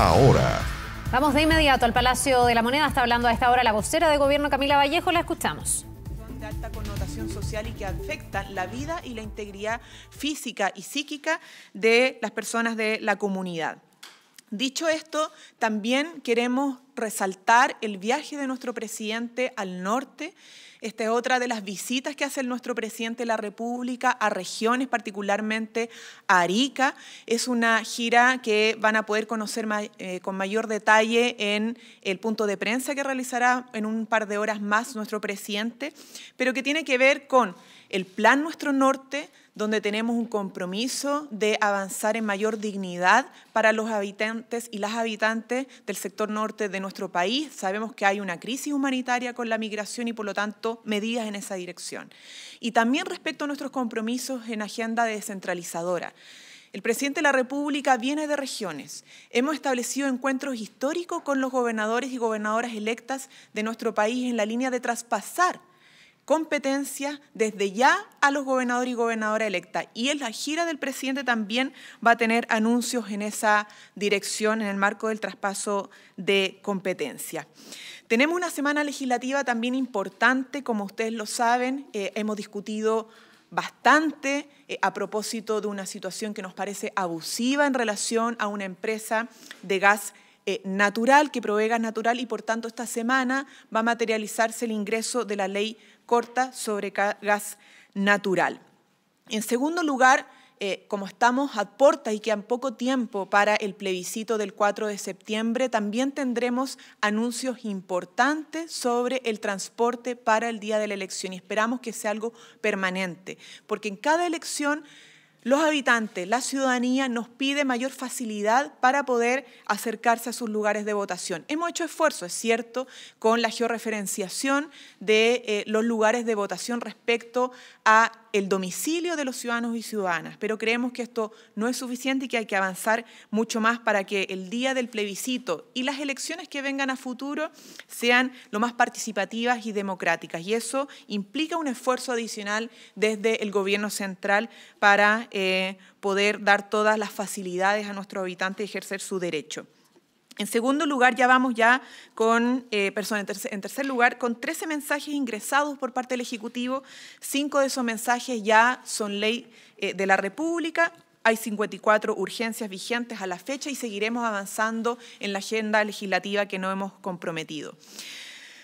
ahora. Vamos de inmediato al Palacio de la Moneda. Está hablando a esta hora la vocera de gobierno Camila Vallejo. La escuchamos de alta connotación social y que afectan la vida y la integridad física y psíquica de las personas de la comunidad. Dicho esto, también queremos resaltar el viaje de nuestro presidente al norte esta es otra de las visitas que hace nuestro presidente de la República a regiones, particularmente Arica. Es una gira que van a poder conocer eh, con mayor detalle en el punto de prensa que realizará en un par de horas más nuestro presidente, pero que tiene que ver con el plan Nuestro Norte, donde tenemos un compromiso de avanzar en mayor dignidad para los habitantes y las habitantes del sector norte de nuestro país. Sabemos que hay una crisis humanitaria con la migración y por lo tanto medidas en esa dirección. Y también respecto a nuestros compromisos en agenda descentralizadora. El presidente de la República viene de regiones. Hemos establecido encuentros históricos con los gobernadores y gobernadoras electas de nuestro país en la línea de traspasar competencia desde ya a los gobernadores y gobernadoras electas. Y en la gira del presidente también va a tener anuncios en esa dirección, en el marco del traspaso de competencia. Tenemos una semana legislativa también importante, como ustedes lo saben, eh, hemos discutido bastante eh, a propósito de una situación que nos parece abusiva en relación a una empresa de gas eh, natural, que provee gas natural y por tanto esta semana va a materializarse el ingreso de la ley corta sobre gas natural. En segundo lugar, eh, como estamos a porta y quedan poco tiempo para el plebiscito del 4 de septiembre, también tendremos anuncios importantes sobre el transporte para el día de la elección y esperamos que sea algo permanente, porque en cada elección los habitantes, la ciudadanía nos pide mayor facilidad para poder acercarse a sus lugares de votación. Hemos hecho esfuerzo, es cierto, con la georreferenciación de eh, los lugares de votación respecto a el domicilio de los ciudadanos y ciudadanas, pero creemos que esto no es suficiente y que hay que avanzar mucho más para que el día del plebiscito y las elecciones que vengan a futuro sean lo más participativas y democráticas. Y eso implica un esfuerzo adicional desde el gobierno central para eh, poder dar todas las facilidades a nuestros habitantes y ejercer su derecho. En segundo lugar, ya vamos ya con, eh, personas, en, tercer, lugar, con 13 mensajes ingresados por parte del Ejecutivo, cinco de esos mensajes ya son ley eh, de la República, hay 54 urgencias vigentes a la fecha y seguiremos avanzando en la agenda legislativa que no hemos comprometido.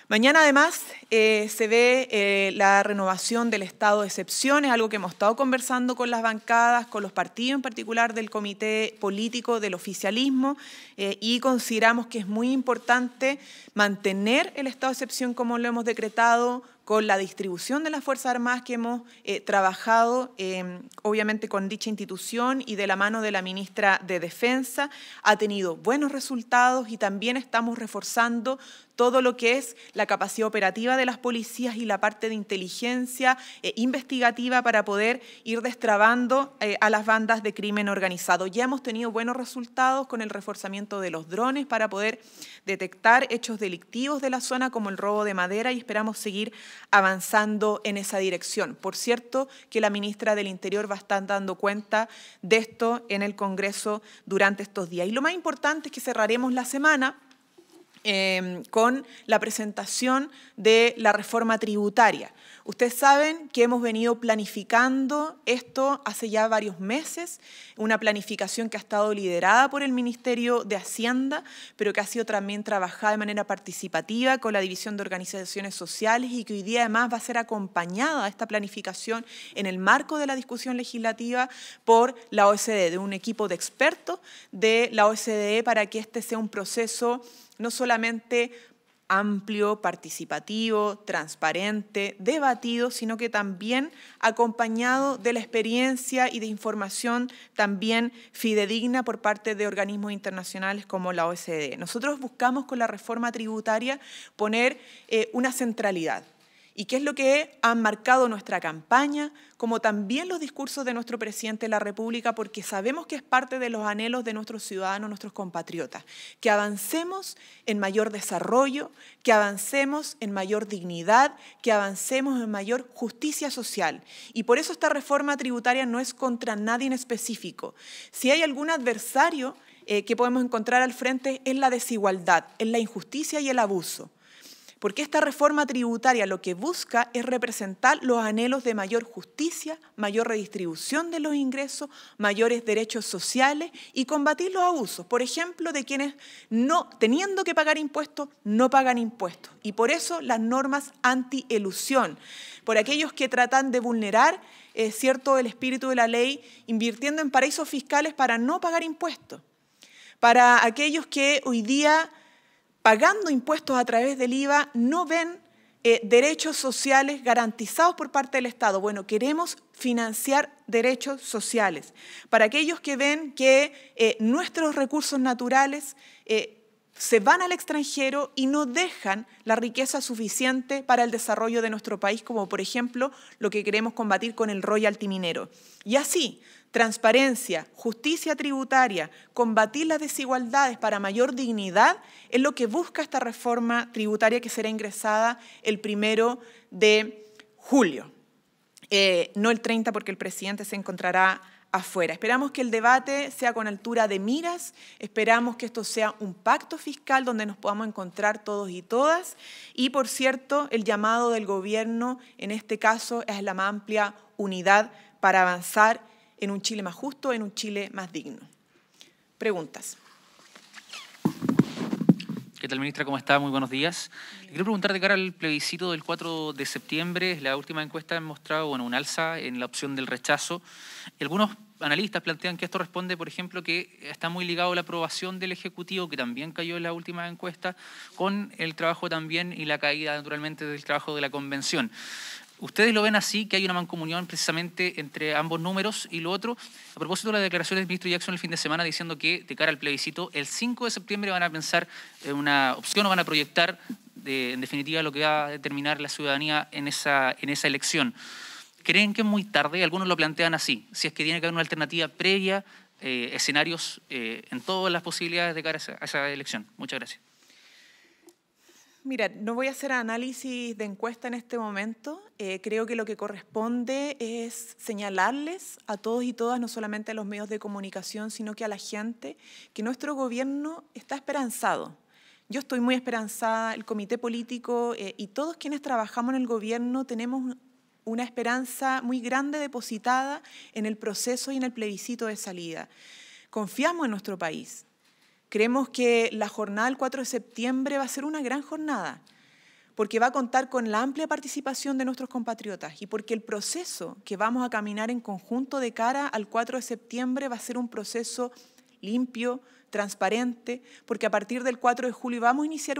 Mañana además eh, se ve eh, la renovación del estado de excepción, es algo que hemos estado conversando con las bancadas, con los partidos en particular del comité político del oficialismo eh, y consideramos que es muy importante mantener el estado de excepción como lo hemos decretado con la distribución de las Fuerzas Armadas que hemos trabajado, em, obviamente con dicha institución y de la mano de la ministra de Defensa, ha tenido buenos resultados y también estamos reforzando todo lo que es la capacidad operativa de las policías y la parte de inteligencia eh, investigativa para poder ir destrabando eh, a las bandas de crimen organizado. Ya hemos tenido buenos resultados con el reforzamiento de los drones para poder detectar hechos delictivos de la zona como el robo de madera y esperamos seguir avanzando en esa dirección. Por cierto, que la ministra del Interior va a estar dando cuenta de esto en el Congreso durante estos días. Y lo más importante es que cerraremos la semana Em, con la presentación de la reforma tributaria. Ustedes saben que hemos venido planificando esto hace ya varios meses, una planificación que ha estado liderada por el Ministerio de Hacienda, pero que ha sido también trabajada de manera participativa con la División de Organizaciones Sociales y que hoy día además va a ser acompañada esta planificación en el marco de la discusión legislativa por la OSD, e, de un equipo de expertos de la OSD e para que este sea un proceso no solamente amplio, participativo, transparente, debatido, sino que también acompañado de la experiencia y de información también fidedigna por parte de organismos internacionales como la OCDE. Nosotros buscamos con la reforma tributaria poner eh, una centralidad, y qué es lo que ha marcado nuestra campaña, como también los discursos de nuestro presidente de la República, porque sabemos que es parte de los anhelos de nuestros ciudadanos, nuestros compatriotas, que avancemos en mayor desarrollo, que avancemos en mayor dignidad, que avancemos en mayor justicia social. Y por eso esta reforma tributaria no es contra nadie en específico. Si hay algún adversario eh, que podemos encontrar al frente, es la desigualdad, es la injusticia y el abuso. Porque esta reforma tributaria lo que busca es representar los anhelos de mayor justicia, mayor redistribución de los ingresos, mayores derechos sociales y combatir los abusos, por ejemplo, de quienes no teniendo que pagar impuestos no pagan impuestos. Y por eso las normas anti-elusión, por aquellos que tratan de vulnerar eh, cierto el espíritu de la ley invirtiendo en paraísos fiscales para no pagar impuestos. Para aquellos que hoy día pagando impuestos a través del IVA no ven eh, derechos sociales garantizados por parte del Estado. Bueno, queremos financiar derechos sociales. Para aquellos que ven que eh, nuestros recursos naturales eh, se van al extranjero y no dejan la riqueza suficiente para el desarrollo de nuestro país, como por ejemplo lo que queremos combatir con el royalty minero. Y así, Transparencia, justicia tributaria, combatir las desigualdades para mayor dignidad es lo que busca esta reforma tributaria que será ingresada el primero de julio. Eh, no el 30 porque el presidente se encontrará afuera. Esperamos que el debate sea con altura de miras, esperamos que esto sea un pacto fiscal donde nos podamos encontrar todos y todas y, por cierto, el llamado del gobierno en este caso es la más amplia unidad para avanzar en un Chile más justo, en un Chile más digno. Preguntas. ¿Qué tal, ministra? ¿Cómo está? Muy buenos días. Le quiero preguntar de cara al plebiscito del 4 de septiembre. La última encuesta ha mostrado un alza en la opción del rechazo. Algunos analistas plantean que esto responde, por ejemplo, que está muy ligado a la aprobación del Ejecutivo, que también cayó en la última encuesta, con el trabajo también y la caída, naturalmente, del trabajo de la Convención. ¿Ustedes lo ven así, que hay una mancomunión precisamente entre ambos números y lo otro? A propósito de las declaraciones del ministro Jackson el fin de semana diciendo que de cara al plebiscito, el 5 de septiembre van a pensar en una opción o van a proyectar, en definitiva, lo que va a determinar la ciudadanía en esa, en esa elección. ¿Creen que es muy tarde? Algunos lo plantean así, si es que tiene que haber una alternativa previa, eh, escenarios eh, en todas las posibilidades de cara a esa elección. Muchas gracias. Mira, no voy a hacer análisis de encuesta en este momento. Eh, creo que lo que corresponde es señalarles a todos y todas, no solamente a los medios de comunicación, sino que a la gente, que nuestro gobierno está esperanzado. Yo estoy muy esperanzada, el comité político eh, y todos quienes trabajamos en el gobierno tenemos una esperanza muy grande depositada en el proceso y en el plebiscito de salida. Confiamos en nuestro país, Creemos que la jornada del 4 de septiembre va a ser una gran jornada, porque va a contar con la amplia participación de nuestros compatriotas y porque el proceso que vamos a caminar en conjunto de cara al 4 de septiembre va a ser un proceso limpio, transparente, porque a partir del 4 de julio vamos a iniciar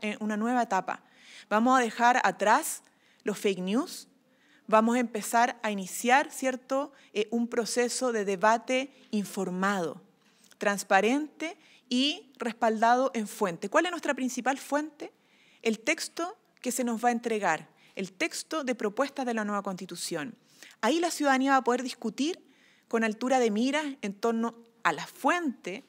eh, una nueva, etapa. Vamos a dejar atrás los fake news, vamos a empezar a iniciar, ¿cierto?, eh, un proceso de debate informado transparente y respaldado en fuente. ¿Cuál es nuestra principal fuente? El texto que se nos va a entregar, el texto de propuesta de la nueva constitución. Ahí la ciudadanía va a poder discutir con altura de miras en torno a la fuente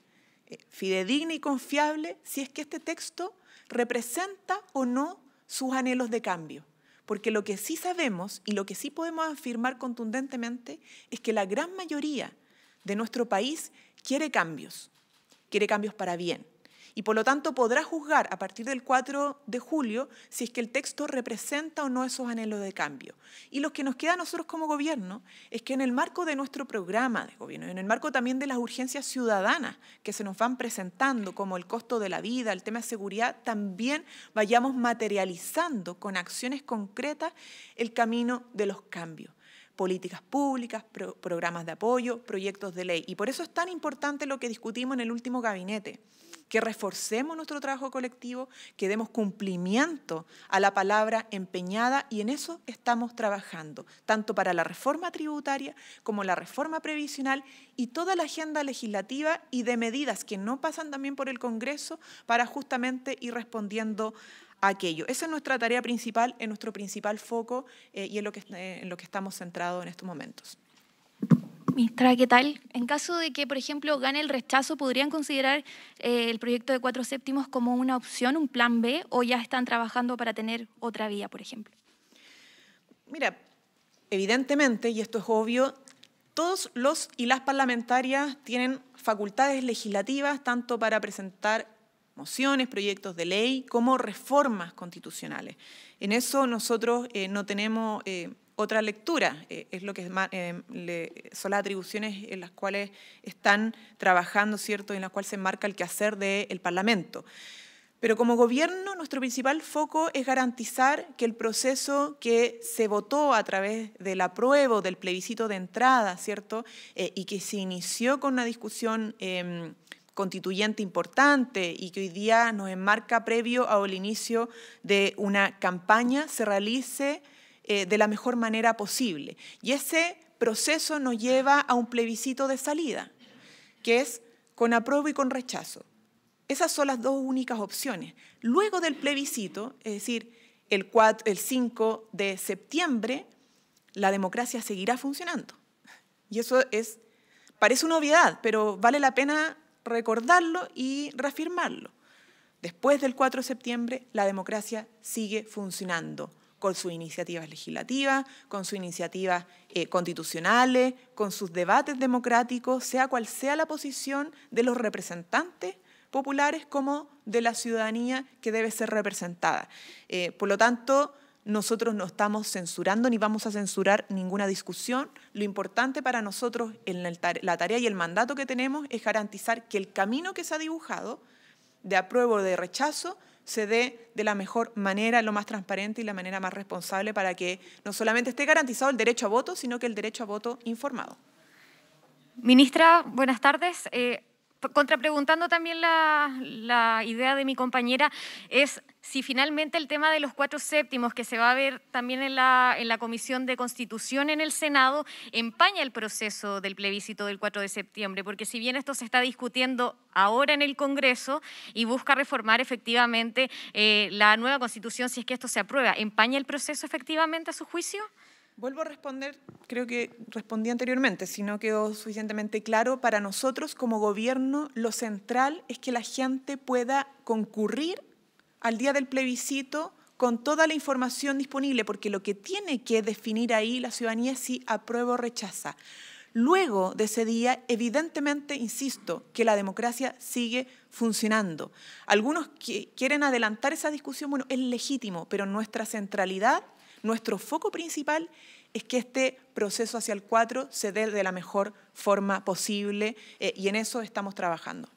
eh, fidedigna y confiable si es que este texto representa o no sus anhelos de cambio. Porque lo que sí sabemos y lo que sí podemos afirmar contundentemente es que la gran mayoría de nuestro país quiere cambios, quiere cambios para bien. Y por lo tanto podrá juzgar a partir del 4 de julio si es que el texto representa o no esos anhelos de cambio. Y lo que nos queda a nosotros como gobierno es que en el marco de nuestro programa de gobierno, y en el marco también de las urgencias ciudadanas que se nos van presentando, como el costo de la vida, el tema de seguridad, también vayamos materializando con acciones concretas el camino de los cambios políticas públicas, programas de apoyo, proyectos de ley. Y por eso es tan importante lo que discutimos en el último gabinete, que reforcemos nuestro trabajo colectivo, que demos cumplimiento a la palabra empeñada y en eso estamos trabajando, tanto para la reforma tributaria como la reforma previsional y toda la agenda legislativa y de medidas que no pasan también por el Congreso para justamente ir respondiendo aquello. Esa es nuestra tarea principal, es nuestro principal foco eh, y es lo, que, eh, en lo que estamos centrados en estos momentos. Ministra, ¿qué tal? En caso de que, por ejemplo, gane el rechazo, ¿podrían considerar eh, el proyecto de cuatro séptimos como una opción, un plan B, o ya están trabajando para tener otra vía, por ejemplo? Mira, evidentemente, y esto es obvio, todos los y las parlamentarias tienen facultades legislativas tanto para presentar mociones, proyectos de ley, como reformas constitucionales. En eso nosotros eh, no tenemos eh, otra lectura, eh, es lo que son las atribuciones en las cuales están trabajando, ¿cierto?, en las cuales se marca el quehacer del Parlamento. Pero como gobierno, nuestro principal foco es garantizar que el proceso que se votó a través del apruebo, del plebiscito de entrada, ¿cierto? y que se inició con una discusión em, constituyente importante y que hoy día nos enmarca previo al inicio de una campaña, se realice eh, de la mejor manera posible. Y ese proceso nos lleva a un plebiscito de salida, que es con apruebo y con rechazo. Esas son las dos únicas opciones. Luego del plebiscito, es decir, el, el 5 de septiembre, la democracia seguirá funcionando. Y eso es, parece una obviedad, pero vale la pena recordarlo y reafirmarlo. Después del 4 de septiembre, la democracia sigue funcionando con sus iniciativas legislativas, con sus iniciativas eh, constitucionales, con sus debates democráticos, sea cual sea la posición de los representantes populares como de la ciudadanía que debe ser representada. Eh, por lo tanto, nosotros no estamos censurando ni vamos a censurar ninguna discusión. Lo importante para nosotros en la tarea y el mandato que tenemos es garantizar que el camino que se ha dibujado de apruebo o de rechazo se dé de la mejor manera, lo más transparente y la manera más responsable para que no solamente esté garantizado el derecho a voto, sino que el derecho a voto informado. Ministra, buenas tardes. Eh, contrapreguntando también la, idea de mi compañera, es si finalmente el tema de los cuatro séptimos, que se va a ver también en la, Comisión de Constitución en el Senado, empaña el proceso del plebiscito del 4 de septiembre, porque si bien esto se está discutiendo ahora en el Congreso y busca reformar efectivamente eh, la nueva Constitución si es que esto se aprueba, ¿empaña el proceso efectivamente a su juicio? Vuelvo a responder, creo que respondí anteriormente, si no quedó suficientemente claro, para nosotros como gobierno lo central es que la gente pueda concurrir al día del plebiscito con toda la información disponible, porque lo que tiene que definir ahí la ciudadanía es si aprueba o rechaza. Luego de ese día, evidentemente, insisto, que la democracia sigue funcionando. Algunos que quieren adelantar esa discusión, bueno, es legítimo, pero nuestra centralidad nuestro foco principal es que este proceso hacia el 4 se dé de la mejor forma posible eh, y en eso estamos trabajando.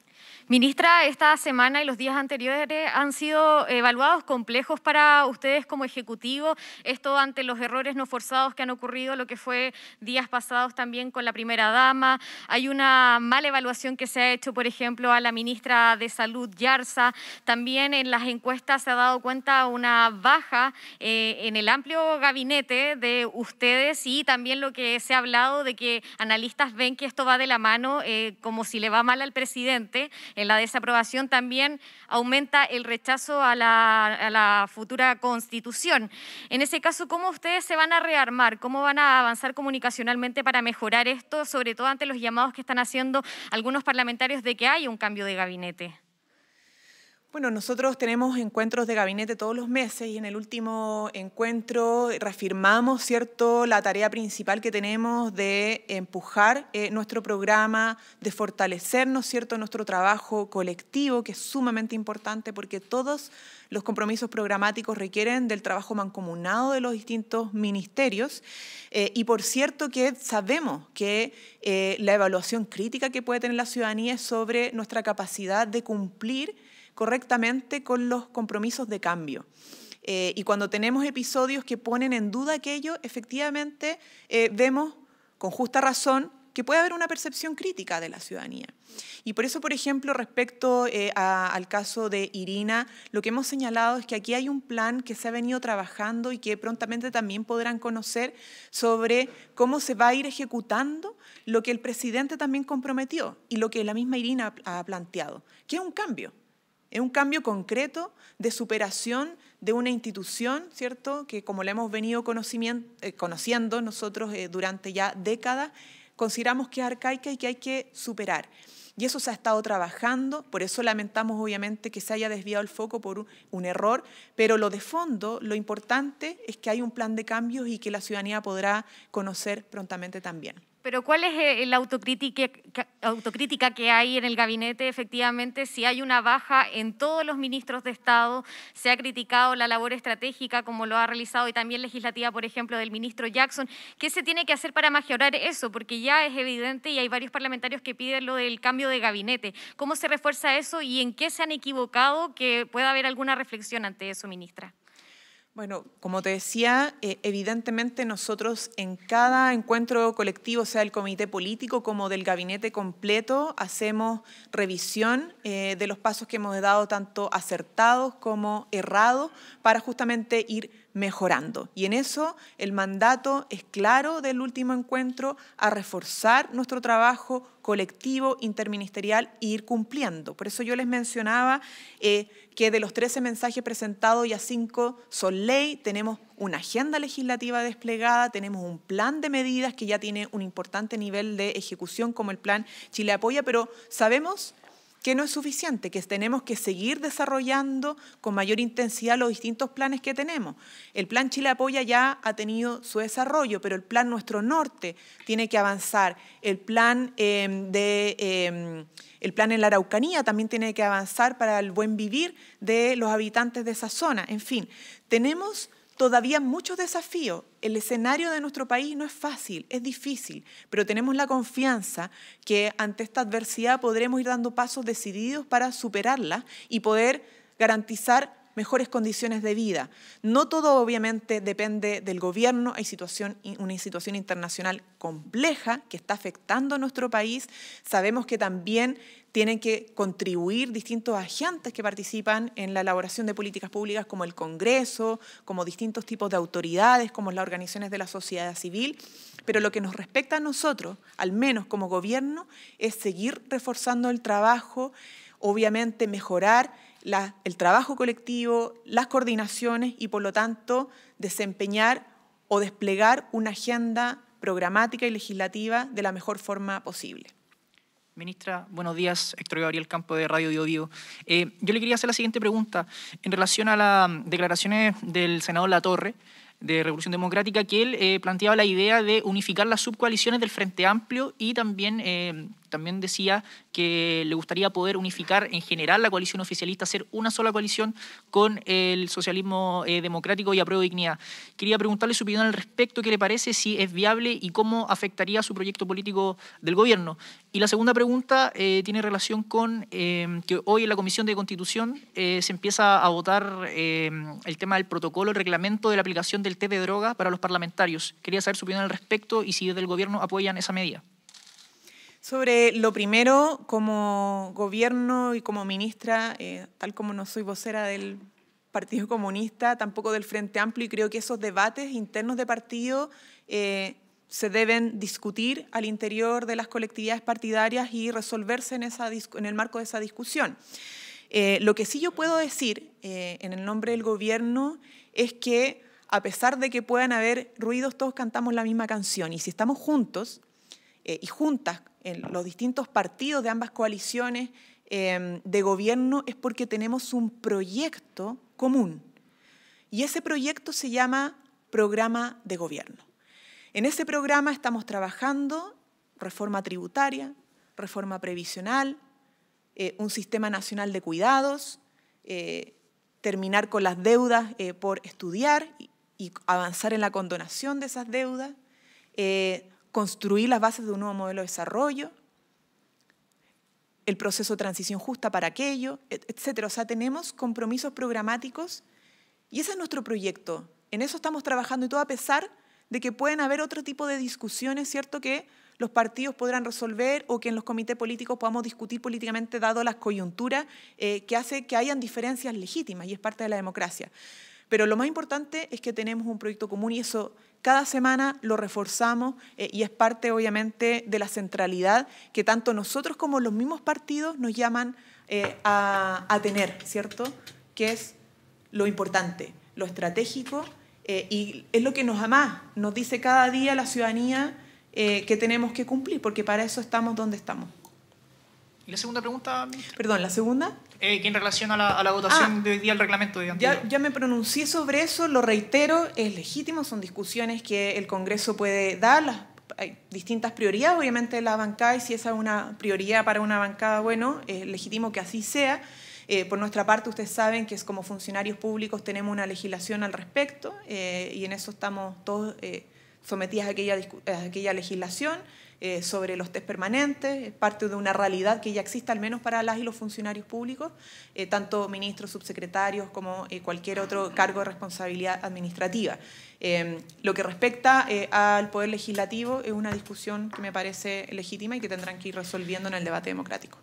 Ministra, esta semana y los días anteriores han sido evaluados complejos para ustedes como Ejecutivo, esto ante los errores no forzados que han ocurrido, lo que fue días pasados también con la primera dama. Hay una mala evaluación que se ha hecho, por ejemplo, a la ministra de Salud, Yarza. También en las encuestas se ha dado cuenta una baja eh, en el amplio gabinete de ustedes y también lo que se ha hablado de que analistas ven que esto va de la mano eh, como si le va mal al presidente en la desaprobación también aumenta el rechazo a la, a la futura constitución. En ese caso, ¿cómo ustedes se van a rearmar? ¿Cómo van a avanzar comunicacionalmente para mejorar esto, sobre todo ante los llamados que están haciendo algunos parlamentarios de que hay un cambio de gabinete? Bueno, nosotros tenemos encuentros de gabinete todos los meses y en el último encuentro reafirmamos, ¿cierto?, la tarea principal que tenemos de empujar eh, nuestro programa, de fortalecernos, ¿cierto?, nuestro trabajo colectivo, que es sumamente importante porque todos los compromisos programáticos requieren del trabajo mancomunado de los distintos ministerios. Eh, y por cierto que sabemos que eh, la evaluación crítica que puede tener la ciudadanía es sobre nuestra capacidad de cumplir correctamente con los compromisos de cambio. Eh, y cuando tenemos episodios que ponen en duda aquello, efectivamente eh, vemos con justa razón que puede haber una percepción crítica de la ciudadanía. Y por eso, por ejemplo, respecto eh, al caso de Irina, lo que hemos señalado es que aquí hay un plan que se ha venido trabajando y que prontamente también podrán conocer sobre cómo se va a ir ejecutando lo que el presidente también comprometió y lo que la misma Irina ha planteado, que es un cambio. Es un cambio concreto de superación de una institución, ¿cierto? Que como la hemos venido eh, conociendo nosotros eh, durante ya décadas, consideramos que es arcaica y que hay que superar. Y eso se ha estado trabajando, por eso lamentamos obviamente que se haya desviado el foco por un error, pero lo de fondo, lo importante es que hay un plan de cambios y que la ciudadanía podrá conocer prontamente también. Pero ¿cuál es eh, la autocrítica, que hay en el gabinete? Efectivamente, si hay una baja en todos los ministros de Estado, se ha criticado la labor estratégica como lo ha realizado y también legislativa, por ejemplo, del ministro Jackson. ¿Qué se tiene que hacer para mejorar eso? Porque ya es evidente y hay varios parlamentarios que piden lo del cambio de gabinete. ¿Cómo se refuerza eso y en qué se han equivocado que pueda haber alguna reflexión ante eso, ministra? Bueno, como te decía, eh, evidentemente nosotros en cada encuentro colectivo, sea del comité político como del gabinete completo, hacemos revisión eh, de los pasos que hemos dado, tanto acertados como errados, para justamente ir mejorando. Y en eso el mandato es claro del último encuentro a reforzar nuestro trabajo colectivo, interministerial e ir cumpliendo. Por eso yo les mencionaba eh, que de los 13 mensajes presentados ya 5 son ley, tenemos una agenda legislativa desplegada, tenemos un plan de medidas que ya tiene un importante nivel de ejecución como el plan Chile Apoya, pero sabemos que no es suficiente, que tenemos que seguir desarrollando con mayor intensidad los distintos planes que tenemos. El plan Chile Apoya ya ha tenido su desarrollo, pero el plan Nuestro Norte tiene que avanzar. El plan, em, de, em, el plan en la Araucanía también tiene que avanzar para el buen vivir de los habitantes de esa zona. En fin, tenemos todavía muchos desafíos. El escenario de nuestro país no es fácil, es difícil, pero tenemos la confianza que ante esta adversidad podremos ir dando pasos decididos para superarla y poder garantizar mejores condiciones de vida. No todo obviamente depende del gobierno, hay situación, una situación internacional compleja que está afectando a nuestro país. Sabemos que también tienen que contribuir distintos agentes que participan en la elaboración de políticas públicas como el Congreso, como distintos tipos de autoridades, como las organizaciones de la sociedad civil, pero lo que nos respecta a nosotros, al menos como gobierno, es seguir reforzando el trabajo, obviamente mejorar el trabajo colectivo, las coordinaciones y por lo tanto desempeñar o desplegar una agenda programática y legislativa de la mejor forma posible. Ministra, buenos días. Héctor Gabriel Campo de Radio y eh, yo le quería hacer la siguiente pregunta. En relación a las declaraciones del senador La Torre de Revolución Democrática, que él eh, planteaba la idea de unificar las subcoaliciones del Frente Amplio y también, eh, también decía que le gustaría poder unificar en general la coalición oficialista, hacer una sola coalición con el socialismo eh, democrático y apruebo de dignidad. Quería preguntarle su opinión al respecto, qué le parece, si es viable y cómo afectaría su proyecto político del gobierno. Y la segunda pregunta tiene relación con que hoy en la Comisión de Constitución se empieza a votar el tema del protocolo, el reglamento de la aplicación de el té de droga para los parlamentarios. Quería saber su opinión al respecto y si desde el gobierno apoyan esa medida. Sobre lo primero, como gobierno y como ministra, eh, tal como no soy vocera del Partido Comunista, tampoco del Frente Amplio, y creo que esos debates internos de partido eh, se deben discutir al interior de las colectividades partidarias y resolverse en, esa, en el marco de esa discusión. Eh, lo que sí yo puedo decir en el nombre del gobierno es que a pesar de que puedan haber ruidos, todos cantamos la misma canción. Y si estamos juntos eh, y juntas en los distintos partidos de ambas coaliciones em, de gobierno, es porque tenemos un proyecto común. Y ese proyecto se llama programa de gobierno. En ese programa estamos trabajando reforma tributaria, reforma previsional, eh, un sistema nacional de cuidados, eh, terminar con las deudas por estudiar y avanzar en la condonación de esas deudas, eh, construir las bases de un nuevo modelo de desarrollo, el proceso de transición justa para aquello, etcétera. O sea, tenemos compromisos programáticos y ese es nuestro proyecto. En eso estamos trabajando y todo a pesar de que pueden haber otro tipo de discusiones, ¿cierto? Que los partidos podrán resolver o que en los comités políticos podamos discutir políticamente dado las coyunturas eh, que hace que hayan diferencias legítimas y es parte de la democracia. Pero lo más importante es que tenemos un proyecto común y eso cada semana lo reforzamos eh, y es parte obviamente de la centralidad que tanto nosotros como los mismos partidos nos llaman eh, a, tener, ¿cierto? Que es lo importante, lo estratégico eh, y es lo que nos ama, nos dice cada día la ciudadanía que tenemos que cumplir, porque para eso estamos donde estamos. ¿Y la segunda pregunta? Perdón, ¿la segunda? Eh, que en relación a la, votación ah, de hoy día al reglamento de ya, ya me pronuncié sobre eso, lo reitero, es legítimo, son discusiones que el Congreso puede dar, hay distintas prioridades, obviamente la bancada, y si esa es una prioridad para una bancada, bueno, es legítimo que así sea. Eh, por nuestra parte, ustedes saben que es como funcionarios públicos tenemos una legislación al respecto eh, y en eso estamos todos eh, sometidos a aquella, a aquella legislación. Eh, sobre los test permanentes, es parte de una realidad que ya existe al menos para las y los funcionarios públicos, eh, tanto ministros, subsecretarios como eh, cualquier otro cargo de responsabilidad administrativa. lo que respecta al Poder Legislativo es una discusión que me parece legítima y que tendrán que ir resolviendo en el debate democrático.